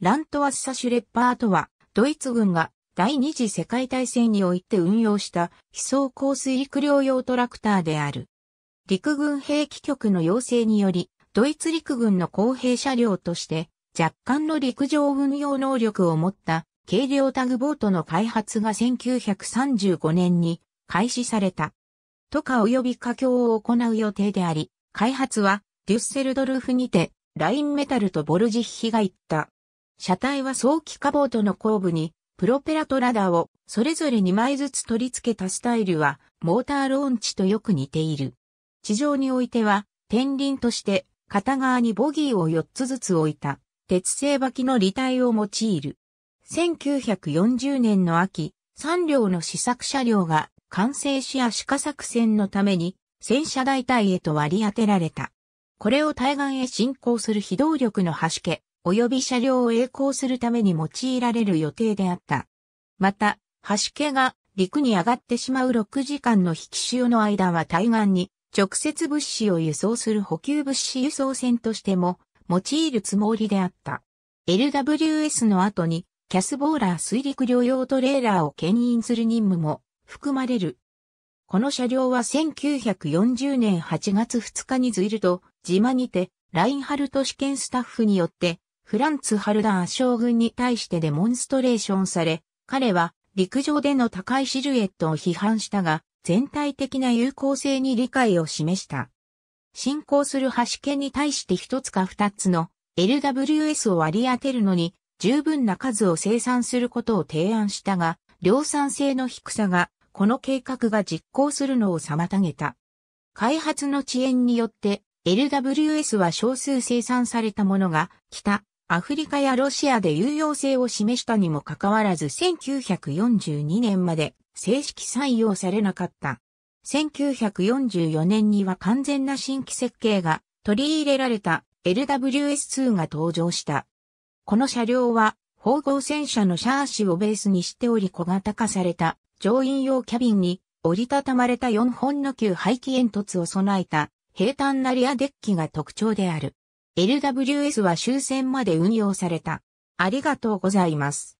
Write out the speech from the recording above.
ラントワッサシュレッパーとは、ドイツ軍が第二次世界大戦において運用した飛走降水陸両用トラクターである。陸軍兵器局の要請により、ドイツ陸軍の公兵車両として、若干の陸上運用能力を持った軽量タグボートの開発が1935年に開始された。とか及び加強を行う予定であり、開発はデュッセルドルフにて、ラインメタルとボルジッヒが行った車体は早期カボートの後部に、プロペラとラダーをそれぞれ2枚ずつ取り付けたスタイルは、モーターローンチとよく似ている。地上においては、天輪として、片側にボギーを4つずつ置いた、鉄製履きの履体を用いる。1940年の秋、3両の試作車両が完成し足シ作戦のために戦車大隊へと割り当てられた。これを対岸へ進行する非動力の端家、及び車両を栄光するために用いられる予定であった。また、橋家が陸に上がってしまう6時間の引き潮の間は対岸に直接物資を輸送する補給物資輸送船としても用いるつもりであった。LWS の後にキャスボーラー水陸両用トレーラーを牽引する任務も含まれる。この車両は1940年8月2日にズイルと島にてラインハルト試験スタッフによってフランツ・ハルダー将軍に対してデモンストレーションされ、彼は陸上での高いシルエットを批判したが、全体的な有効性に理解を示した。進行する端剣に対して一つか二つの LWS を割り当てるのに十分な数を生産することを提案したが、量産性の低さがこの計画が実行するのを妨げた。開発の遅延によって LWS は少数生産されたものが北アフリカやロシアで有用性を示したにもかかわらず1942年まで正式採用されなかった。1944年には完全な新規設計が取り入れられた LWS2 が登場した。この車両は方合戦車のシャーシをベースにしており小型化された乗員用キャビンに折りたたまれた4本の旧排気煙突を備えた平坦なリアデッキが特徴である。LWS は終戦まで運用された。ありがとうございます。